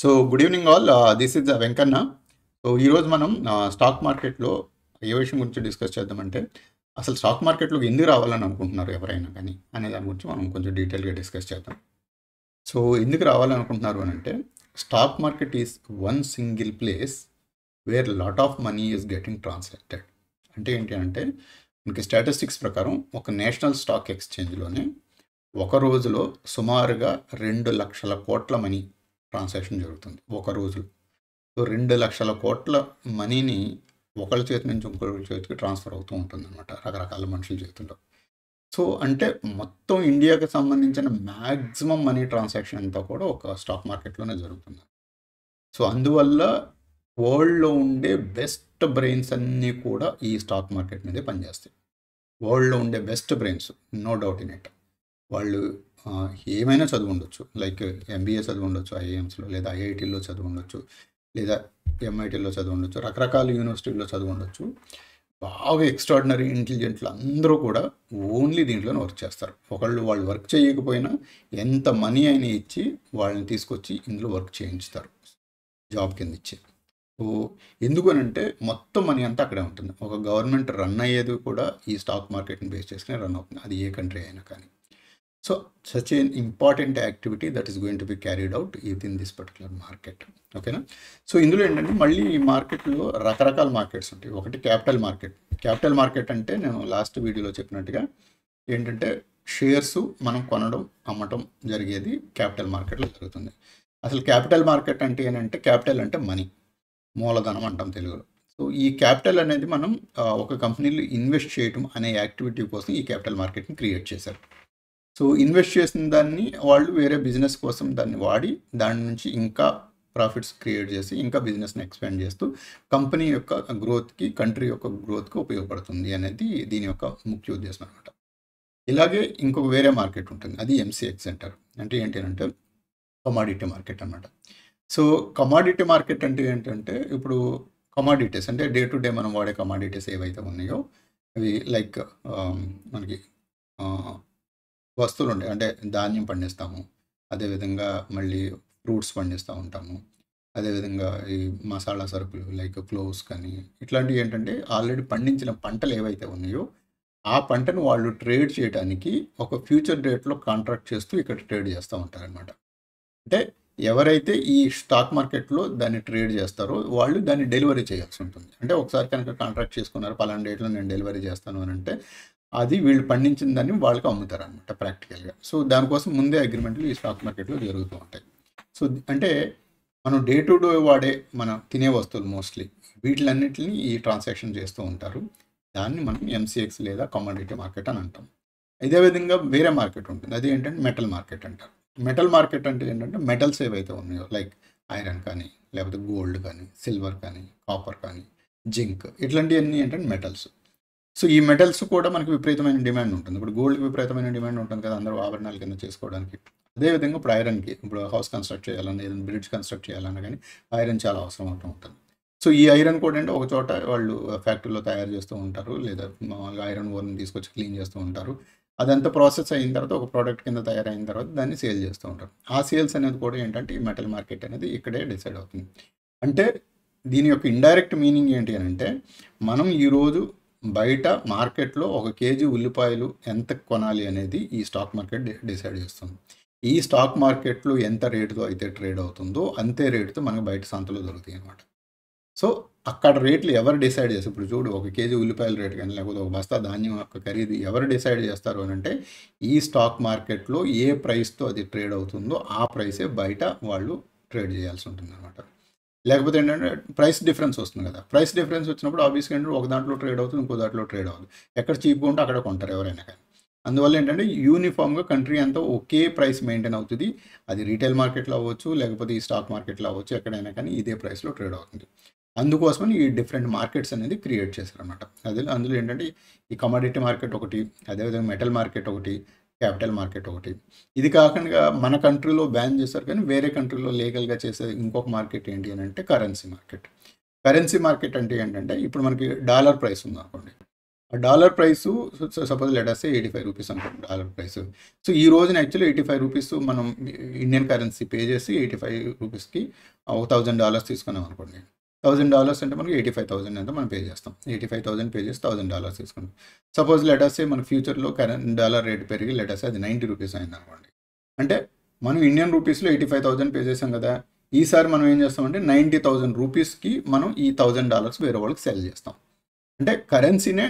So good evening all this is Venkanna so ఈరోజు మనం stock uh, మార్కెట్లో ఏ విషయం గురించి డిస్కస్ చేద్దామంటే అసలు స్టాక్ మార్కెట్లో ఎందుకు రావాలని అనుకుంటున్నారు ఎవరైనా కానీ అనే దాని గురించి మనం కొంచెం డీటెయిల్గా డిస్కస్ చేద్దాం సో ఎందుకు రావాలనుకుంటున్నారు అని అంటే stock market is one single place where lot of money is getting transacted అంటే ఏంటి అంటే మనకి స్టాటిస్టిక్స్ ప్రకారం ఒక నేషనల్ స్టాక్ ఎక్స్చేంజ్లోనే ఒక రోజులో సుమారుగా రెండు లక్షల కోట్ల మనీ ట్రాన్సాక్షన్ జరుగుతుంది ఒక రోజు సో రెండు లక్షల కోట్ల మనీని ఒకళ్ళ చేతి నుంచి ఇంకొకరి చేతికి ట్రాన్స్ఫర్ అవుతూ ఉంటుంది అనమాట రకరకాల మనుషుల చేతుల్లో సో అంటే మొత్తం ఇండియాకి సంబంధించిన మ్యాక్సిమం మనీ ట్రాన్సాక్షన్ అంతా కూడా ఒక స్టాక్ మార్కెట్లోనే జరుగుతుంది సో అందువల్ల వరల్డ్లో ఉండే బెస్ట్ బ్రెయిన్స్ అన్నీ కూడా ఈ స్టాక్ మార్కెట్ మీదే పనిచేస్తాయి వరల్డ్లో ఉండే best brains no doubt in it వాళ్ళు ఏమైనా చదువు ఉండొచ్చు లైక్ ఎంబీఏ చదువు ఉండొచ్చు ఐఏఎమ్స్లో లేదా ఐఐటీలో చదువు ఉండొచ్చు లేదా ఎంఐటీలో చదువు ఉండొచ్చు రకరకాల యూనివర్సిటీల్లో చదువు ఉండొచ్చు బాగా ఎక్స్ట్రాడినరీ ఇంటెలిజెంట్లు అందరూ కూడా ఓన్లీ దీంట్లోనే వర్క్ చేస్తారు ఒకళ్ళు వాళ్ళు వర్క్ చేయకపోయినా ఎంత మనీ అయినా ఇచ్చి వాళ్ళని తీసుకొచ్చి ఇందులో వర్క్ చేయించుతారు జాబ్ కింద ఇచ్చి సో ఎందుకనంటే మొత్తం మనీ అంతా అక్కడే ఉంటుంది ఒక గవర్నమెంట్ రన్ అయ్యేది కూడా ఈ స్టాక్ మార్కెట్ని బేస్ చేసుకునే రన్ అవుతుంది అది ఏ కంట్రీ అయినా కానీ So such an important activity that is going to be carried out within this particular market. ఓకేనా సో ఇందులో ఏంటంటే మళ్ళీ ఈ మార్కెట్లో రకరకాల మార్కెట్స్ ఉంటాయి ఒకటి క్యాపిటల్ మార్కెట్ క్యాపిటల్ మార్కెట్ అంటే నేను లాస్ట్ వీడియోలో చెప్పినట్టుగా ఏంటంటే షేర్స్ మనం కొనడం అమ్మటం జరిగేది క్యాపిటల్ మార్కెట్లో జరుగుతుంది అసలు క్యాపిటల్ మార్కెట్ అంటే ఏంటంటే క్యాపిటల్ అంటే మనీ మూలధనం అంటాం తెలుగులో సో ఈ క్యాపిటల్ అనేది మనం ఒక కంపెనీలు ఇన్వెస్ట్ చేయటం అనే యాక్టివిటీ కోసం ఈ క్యాపిటల్ మార్కెట్ని క్రియేట్ చేశారు సో ఇన్వెస్ట్ చేసిన దాన్ని వాళ్ళు వేరే బిజినెస్ కోసం దాన్ని వాడి దాని నుంచి ఇంకా ప్రాఫిట్స్ క్రియేట్ చేసి ఇంకా బిజినెస్ని ఎక్స్పాండ్ చేస్తూ కంపెనీ యొక్క గ్రోత్కి కంట్రీ యొక్క గ్రోత్కి ఉపయోగపడుతుంది అనేది దీని యొక్క ముఖ్య ఉద్దేశం అనమాట ఇలాగే ఇంకొక వేరే మార్కెట్ ఉంటుంది అది ఎంసీఎక్స్ అంటారు అంటే ఏంటంటే కమాడిటీ మార్కెట్ అనమాట సో కమాడిటీ మార్కెట్ అంటే ఏంటంటే ఇప్పుడు కమాడిటీస్ అంటే డే టు డే మనం వాడే కమాడిటీస్ ఏవైతే ఉన్నాయో అవి లైక్ మనకి వస్తువులు ఉండే అంటే ధాన్యం పండిస్తాము అదేవిధంగా మళ్ళీ ఫ్రూట్స్ పండిస్తూ ఉంటాము అదేవిధంగా ఈ మసాలా సరుకులు లైక్ క్లోవ్స్ కానీ ఇట్లాంటివి ఏంటంటే ఆల్రెడీ పండించిన పంటలు ఏవైతే ఉన్నాయో ఆ పంటను వాళ్ళు ట్రేడ్ చేయడానికి ఒక ఫ్యూచర్ డేట్లో కాంట్రాక్ట్ చేస్తూ ఇక్కడ ట్రేడ్ చేస్తూ ఉంటారనమాట అంటే ఎవరైతే ఈ స్టాక్ మార్కెట్లో దాన్ని ట్రేడ్ చేస్తారో వాళ్ళు దాన్ని డెలివరీ చేయాల్సి ఉంటుంది అంటే ఒకసారి కనుక కాంట్రాక్ట్ చేసుకున్నారు పలానా డేట్లో నేను డెలివరీ చేస్తాను అని అంటే అది వీళ్ళు పండించిన దాన్ని వాళ్ళకి అమ్ముతారు అనమాట ప్రాక్టికల్గా సో దానికోసం ముందే అగ్రిమెంట్లు ఈ స్టాక్ మార్కెట్లో జరుగుతూ ఉంటాయి సో అంటే మనం డే టు డే వాడే మనం తినే వస్తువులు మోస్ట్లీ వీటిలన్నింటిని ఈ ట్రాన్సాక్షన్ చేస్తూ ఉంటారు దాన్ని మనం ఎంసీఎక్స్ లేదా కమాడిటీ మార్కెట్ అని అంటాం ఇదే విధంగా వేరే మార్కెట్ ఉంటుంది అది ఏంటంటే మెటల్ మార్కెట్ అంటారు మెటల్ మార్కెట్ అంటే ఏంటంటే మెటల్స్ ఏవైతే ఉన్నాయో లైక్ ఐరన్ కానీ లేకపోతే గోల్డ్ కానీ సిల్వర్ కానీ కాపర్ కానీ జింక్ ఇట్లాంటివన్నీ ఏంటంటే మెటల్స్ సో ఈ మెటల్స్ కూడా మనకి విపరీతమైన డిమాండ్ ఉంటుంది ఇప్పుడు గోల్డ్కి విపరీతమైన డిమాండ్ ఉంటుంది కదా అందరూ ఆభరణాలు కింద చేసుకోవడానికి అదేవిధంగా ఇప్పుడు ఐరన్కి ఇప్పుడు హౌస్ కన్స్ట్రక్ట్ చేయాలన్నా ఏదైనా బ్రిడ్జ్ కన్స్ట్రక్ట్ చేయాలన్నా కానీ ఐరన్ చాలా అవసరం అవుతూ ఉంటుంది సో ఈ ఐరన్ కూడా అంటే ఒక చోట వాళ్ళు ఫ్యాక్టరీలో తయారు చేస్తూ ఉంటారు లేదా మామూలుగా ఐరన్ ఓర్ని తీసుకొచ్చి క్లీన్ చేస్తూ ఉంటారు అదంతా ప్రాసెస్ అయిన తర్వాత ఒక ప్రోడక్ట్ కింద తయారైన తర్వాత దాన్ని సేల్ చేస్తూ ఉంటారు ఆ సేల్స్ అనేది కూడా ఏంటంటే ఈ మెటల్ మార్కెట్ అనేది ఇక్కడే డిసైడ్ అవుతుంది అంటే దీని యొక్క ఇండైరెక్ట్ మీనింగ్ ఏంటి అని అంటే మనం ఈరోజు బయట మార్కెట్లో ఒక కేజీ ఉల్లిపాయలు ఎంత కొనాలి అనేది ఈ స్టాక్ మార్కెట్ డిసైడ్ చేస్తుంది ఈ స్టాక్ మార్కెట్లో ఎంత రేటుతో అయితే ట్రేడ్ అవుతుందో అంతే రేటుతో మనకు బయట సంతలో దొరుకుతాయి అనమాట సో అక్కడ రేట్లు ఎవరు డిసైడ్ చేస్తారు ఇప్పుడు చూడు ఒక కేజీ ఉల్లిపాయల రేటు కానీ లేకపోతే ఒక బస్తా ధాన్యం యొక్క ఖరీదు ఎవరు డిసైడ్ చేస్తారు అని అంటే ఈ స్టాక్ మార్కెట్లో ఏ ప్రైస్తో అది ట్రేడ్ అవుతుందో ఆ ప్రైసే బయట వాళ్ళు ట్రేడ్ చేయాల్సి ఉంటుంది అనమాట లేకపోతే ఏంటంటే ప్రైస్ డిఫరెన్స్ వస్తుంది కదా ప్రైస్ డిఫరెన్స్ వచ్చినప్పుడు ఆబ్వియస్గా ఏంటంటే ఒక దాంట్లో ట్రేడ్ అవుతుంది ఇంకో దాంట్లో ట్రేడ్ అవుతుంది ఎక్కడ చీప్గా ఉంటే అక్కడ కొంటారు ఎవరైనా కానీ అందువల్ల ఏంటంటే యూనిఫామ్గా కంట్రీ అంతా ఒకే ప్రైస్ మెయింటైన్ అవుతుంది అది రీటైల్ మార్కెట్లో అవ్వచ్చు లేకపోతే ఈ స్టాక్ మార్కెట్లో అవ్వచ్చు ఎక్కడైనా కానీ ఇదే ప్రైస్లో ట్రేడ్ అవుతుంది అందుకోసమని ఈ డిఫరెంట్ మార్కెట్స్ అనేది క్రియేట్ చేశారనమాట అది అందులో ఏంటంటే ఈ కమాడిటీ మార్కెట్ ఒకటి అదేవిధంగా మెటల్ మార్కెట్ ఒకటి క్యాపిటల్ మార్కెట్ ఒకటి ఇది కాకుండా మన కంట్రీలో బ్యాన్ చేశారు కానీ వేరే కంట్రీలో లీగల్గా చేసేది ఇంకొక మార్కెట్ ఏంటి అని అంటే కరెన్సీ మార్కెట్ కరెన్సీ మార్కెట్ అంటే ఏంటంటే ఇప్పుడు మనకి డాలర్ ప్రైస్ ఉంది అనుకోండి ఆ dollar price suppose let's say eighty five rupees అనుకోండి డాలర్ ప్రైస్ సో ఈ రోజున యాక్చువల్లీ ఎయిటీ ఫైవ్ రూపీస్ మనం ఇండియన్ కరెన్సీ పే చేసి ఎయిటీ ఫైవ్ రూపీస్కి ఒక థౌజండ్ డాలర్స్ తీసుకున్నాం అనుకోండి థౌసండ్ డాలర్స్ అంటే మనకి ఎయిటీ ఫైవ్ థౌసండ్ అంతా మనం పే చేస్తాం ఎయిటీ ఫైవ్ థౌసండ్ పే చేసి థౌసండ్ డాలర్స్ తీసుకుంటాం సపోజ్ లెటర్సే మన ఫ్యూచర్లో కరెంట్ డాలర్ రేట్ పెరిగి లెటర్స్ అది నైంటీ రూపీస్ అయింది అనుకోండి అంటే మనం ఇండియన్ రూపీస్లో ఎయిటీ ఫైవ్ థౌసండ్ పే చేసాం కదా ఈసారి మనం ఏం చేస్తామంటే నైంటీ థౌసండ్ రూపీస్కి మనం ఈ థౌసండ్ డాలర్స్ వేరే వాళ్ళకి సేల్ చేస్తాం అంటే కరెన్సీనే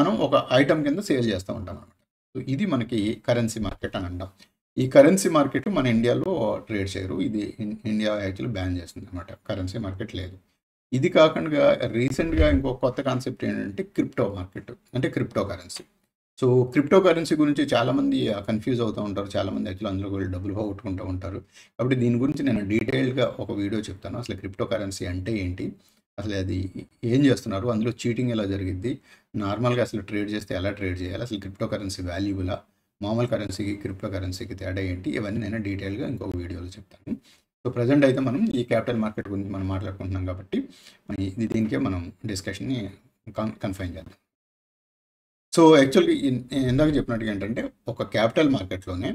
మనం ఒక ఐటమ్ కింద సేల్ చేస్తూ ఉంటాం అనమాట సో ఇది మనకి కరెన్సీ మార్కెట్ అని అంటాం ఈ కరెన్సీ మార్కెట్ మన ఇండియాలో ట్రేడ్ చేయరు ఇది ఇండియా యాక్చువల్లీ బ్యాన్ చేస్తుంది అనమాట కరెన్సీ మార్కెట్ లేదు ఇది కాకుండా రీసెంట్గా ఇంకో కొత్త కాన్సెప్ట్ ఏంటంటే క్రిప్టో మార్కెట్ అంటే crypto currency so crypto currency గురించి చాలామంది కన్ఫ్యూజ్ అవుతూ ఉంటారు చాలామంది అట్లా అందులో కూడా డబ్బులు పోగొట్టుకుంటూ ఉంటారు కాబట్టి దీని గురించి నేను డీటెయిల్గా ఒక వీడియో చెప్తాను అసలు క్రిప్టో కరెన్సీ అంటే ఏంటి అసలు అది ఏం చేస్తున్నారు అందులో చీటింగ్ ఎలా జరిగింది నార్మల్గా అసలు ట్రేడ్ చేస్తే ఎలా ట్రేడ్ చేయాలి అసలు క్రిప్టో కరెన్సీ వాల్యూబులా మామూలు కరెన్సీకి క్రిప్టో కరెన్సీకి తేడా ఏంటి ఇవన్నీ నేను డీటెయిల్గా ఇంకొక వీడియోలో చెప్తాను సో ప్రజెంట్ అయితే మనం ఈ క్యాపిటల్ మార్కెట్ గురించి మనం మాట్లాడుకుంటున్నాం కాబట్టి మనం ఇది దీనికే మనం డిస్కషన్ని కన్ఫైన్ చేద్దాం సో యాక్చువల్గా ఇందాక చెప్పినట్టుగా ఏంటంటే ఒక క్యాపిటల్ మార్కెట్లోనే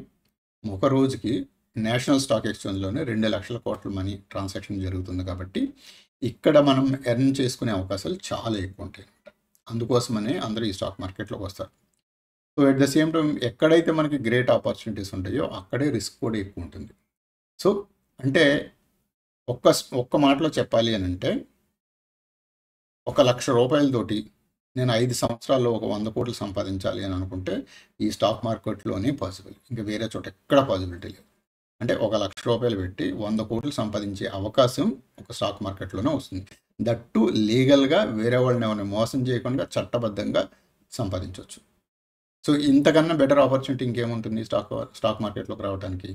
ఒక రోజుకి నేషనల్ స్టాక్ ఎక్స్చేంజ్లోనే రెండు లక్షల కోట్ల మనీ ట్రాన్సాక్షన్ జరుగుతుంది కాబట్టి ఇక్కడ మనం ఎర్న్ చేసుకునే అవకాశాలు చాలా ఎక్కువ ఉంటాయి అందుకోసమనే అందరూ ఈ స్టాక్ మార్కెట్లోకి వస్తారు so at the same time ఎక్కడైతే మనకి గ్రేట్ ఆపర్చునిటీస్ ఉంటాయో అక్కడే రిస్క్ కూడా ఎక్కువ ఉంటుంది సో అంటే ఒక్క ఒక్క మాటలో చెప్పాలి అని అంటే ఒక లక్ష రూపాయలతోటి నేను ఐదు సంవత్సరాల్లో ఒక వంద కోట్లు సంపాదించాలి అని అనుకుంటే ఈ స్టాక్ మార్కెట్లోనే పాసిబుల్ ఇంకా వేరే చోట ఎక్కడ పాసిబిలిటీ లేదు అంటే ఒక లక్ష రూపాయలు పెట్టి వంద కోట్లు సంపాదించే అవకాశం ఒక స్టాక్ మార్కెట్లోనే వస్తుంది దట్టు లీగల్గా వేరే వాళ్ళని ఏమైనా మోసం చేయకుండా చట్టబద్ధంగా సంపాదించవచ్చు సో ఇంతకన్నా బెటర్ ఆపర్చునిటీ ఇంకేముంటుంది స్టాక్ స్టాక్ మార్కెట్లోకి రావడానికి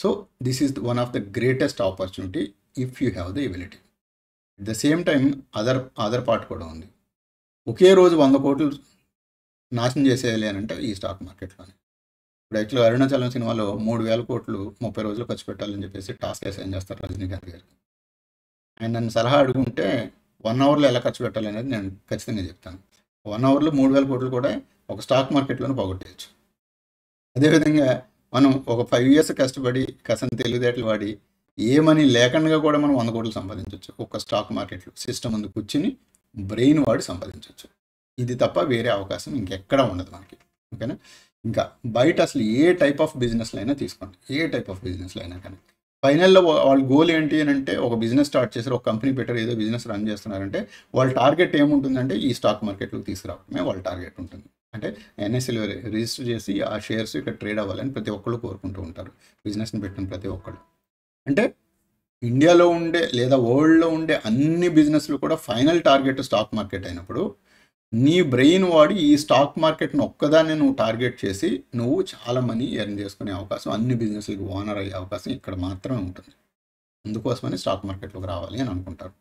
so this is one of the greatest opportunity if you have the ability At the same time, other other part కూడా ఉంది ఒకే రోజు వంద కోట్లు నాశనం చేసేయాలి అని అంటే ఈ స్టాక్ మార్కెట్లోనే ఇప్పుడు యాక్చువల్గా అరుణాచలం సినిమాలో మూడు వేల కోట్లు ముప్పై రోజులు ఖర్చు పెట్టాలని చెప్పేసి టాస్క్ అసైన్ చేస్తారు రజనీకాంత్ గారు ఆయన నన్ను సలహా అడుగుంటే వన్ అవర్లో ఎలా ఖర్చు పెట్టాలనేది నేను ఖచ్చితంగా చెప్తాను వన్ అవర్లో మూడు వేల కోట్లు కూడా ఒక స్టాక్ మార్కెట్లోనే పోగొట్టేయచ్చు అదేవిధంగా మనం ఒక ఫైవ్ ఇయర్స్ కష్టపడి కసన తెలివితేటలు వాడి ఏ మనీ లేకుండా కూడా మనం వంద కోట్లు సంపాదించవచ్చు ఒక్క స్టాక్ మార్కెట్లో సిస్టమ్ ముందు కూర్చుని బ్రెయిన్ వాడి సంపాదించవచ్చు ఇది తప్ప వేరే అవకాశం ఇంకెక్కడ ఉండదు మనకి ఓకేనా ఇంకా బయట అసలు ఏ టైప్ ఆఫ్ బిజినెస్లో అయినా తీసుకోండి ఏ టైప్ ఆఫ్ బిజినెస్లో అయినా కానీ ఫైనల్లో వాళ్ళ గోల్ ఏంటి అని అంటే ఒక బిజినెస్ స్టార్ట్ చేశారు ఒక కంపెనీ పెట్టారు ఏదో బిజినెస్ రన్ చేస్తున్నారంటే వాళ్ళ టార్గెట్ ఏముంటుందంటే ఈ స్టాక్ మార్కెట్లో తీసుకురావడమే వాళ్ళ టార్గెట్ ఉంటుంది అంటే ఎన్ఎస్ఎల్ రిజిస్టర్ చేసి ఆ షేర్స్ ఇక్కడ ట్రేడ్ అవ్వాలని ప్రతి ఒక్కళ్ళు కోరుకుంటూ ఉంటారు బిజినెస్ని పెట్టిన ప్రతి ఒక్కళ్ళు అంటే ఇండియాలో ఉండే లేదా వరల్డ్లో ఉండే అన్ని బిజినెస్లు కూడా ఫైనల్ టార్గెట్ స్టాక్ మార్కెట్ అయినప్పుడు నీ బ్రెయిన్ వాడి ఈ స్టాక్ మార్కెట్ను ఒక్కదాన్ని నువ్వు టార్గెట్ చేసి నువ్వు చాలా మనీ ఎర్న్ చేసుకునే అవకాశం అన్ని బిజినెస్లకు ఓనర్ అయ్యే అవకాశం ఇక్కడ మాత్రమే ఉంటుంది అందుకోసమని స్టాక్ మార్కెట్లోకి రావాలి అని అనుకుంటారు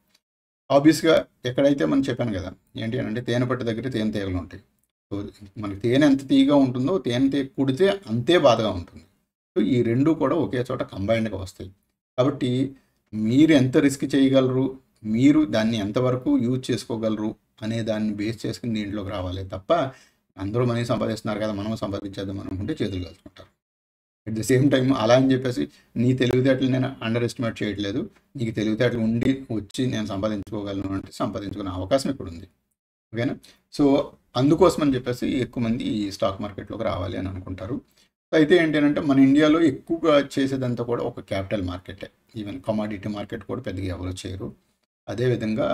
ఆబ్వియస్గా ఎక్కడైతే మనం చెప్పాను కదా ఏంటి అంటే తేనెపట్టి దగ్గర తేనె తీగలు ఉంటాయి సో మనకి తేనె ఎంత తీయగా ఉంటుందో తేనె కుడితే అంతే బాధగా ఉంటుంది సో ఈ రెండు కూడా ఒకే చోట కంబైన్డ్గా వస్తాయి కాబట్టి మీరు ఎంత రిస్క్ చేయగలరు మీరు దాన్ని ఎంతవరకు యూజ్ చేసుకోగలరు అనే దాన్ని బేస్ చేసుకుని దీంట్లోకి రావాలి తప్ప అందరూ మనీ సంపాదిస్తున్నారు కదా మనం సంపాదించేద్దాం అనుకుంటే చేతులు కలుసుకుంటారు అట్ ద సేమ్ టైం అలా అని చెప్పేసి నీ తెలివితేటలు నేను అండర్ ఎస్టిమేట్ చేయట్లేదు నీకు తెలివితేటలు ఉండి వచ్చి నేను సంపాదించుకోగలను అంటే సంపాదించుకునే అవకాశం ఇక్కడ ఉంది ఓకేనా సో అందుకోసమని చెప్పేసి ఎక్కువ మంది స్టాక్ మార్కెట్లోకి రావాలి అని అనుకుంటారు అయితే ఏంటంటే మన ఇండియాలో ఎక్కువగా చేసేదంతా కూడా ఒక క్యాపిటల్ మార్కెటే ఈవెన్ కమాడిటీ మార్కెట్ కూడా పెద్దగా ఎవరు చేయరు అదేవిధంగా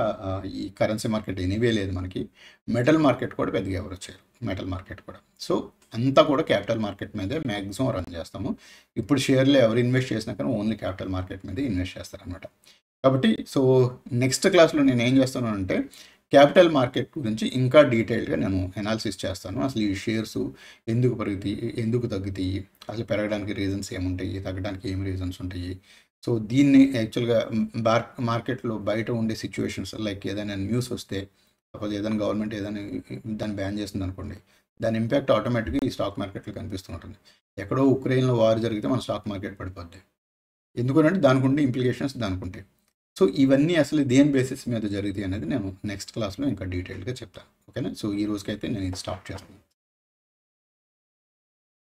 ఈ కరెన్సీ మార్కెట్ ఎనీవే లేదు మనకి మెటల్ మార్కెట్ కూడా పెద్దగా ఎవరు చేయరు మెటల్ మార్కెట్ కూడా సో అంతా కూడా క్యాపిటల్ మార్కెట్ మీదే మ్యాక్సిమం రన్ చేస్తాము ఇప్పుడు షేర్లు ఎవరు ఇన్వెస్ట్ చేసినా కానీ ఓన్లీ క్యాపిటల్ మార్కెట్ మీదే ఇన్వెస్ట్ చేస్తారనమాట కాబట్టి సో నెక్స్ట్ క్లాస్లో నేను ఏం చేస్తాను అంటే క్యాపిటల్ మార్కెట్ గురించి ఇంకా డీటెయిల్డ్గా నేను ఎనాలిసిస్ చేస్తాను అసలు ఈ షేర్స్ ఎందుకు పెరుగుతాయి ఎందుకు తగ్గుతాయి అసలు పెరగడానికి రీజన్స్ ఏముంటాయి తగ్గడానికి ఏం రీజన్స్ ఉంటాయి సో దీన్ని యాక్చువల్గా బార్ మార్కెట్లో బయట ఉండే సిచ్యువేషన్స్ లైక్ ఏదైనా న్యూస్ వస్తే సపోజ్ ఏదైనా గవర్నమెంట్ ఏదైనా దాన్ని బ్యాన్ చేస్తుంది అనుకోండి దాని ఇంపాక్ట్ ఆటోమేటిక్గా ఈ స్టాక్ మార్కెట్లో కనిపిస్తూ ఉంటుంది ఎక్కడో ఉక్రెయిన్లో వార్ జరిగితే మన స్టాక్ మార్కెట్ పడిపోద్ది ఎందుకంటే దానికి ఉండే ఇంప్లికేషన్స్ దానికి ఉంటాయి సో ఇవన్నీ అసలు దేని బేసిస్ మీద జరిగింది అనేది నేను నెక్స్ట్ క్లాస్లో ఇంకా డీటెయిల్గా చెప్తాను ఓకేనా సో ఈ రోజుకైతే నేను ఇది స్టాప్ చేస్తాను